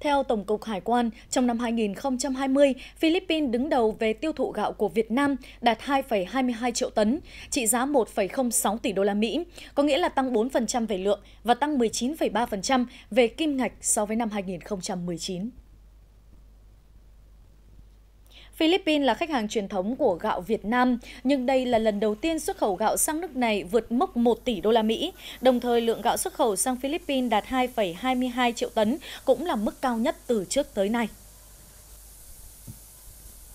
Theo Tổng cục Hải quan, trong năm 2020, Philippines đứng đầu về tiêu thụ gạo của Việt Nam đạt 2,22 triệu tấn, trị giá 1,06 tỷ đô la Mỹ, có nghĩa là tăng 4% về lượng và tăng 19,3% về kim ngạch so với năm 2019. Philippines là khách hàng truyền thống của gạo Việt Nam, nhưng đây là lần đầu tiên xuất khẩu gạo sang nước này vượt mốc 1 tỷ đô la Mỹ. Đồng thời, lượng gạo xuất khẩu sang Philippines đạt 2,22 triệu tấn, cũng là mức cao nhất từ trước tới nay.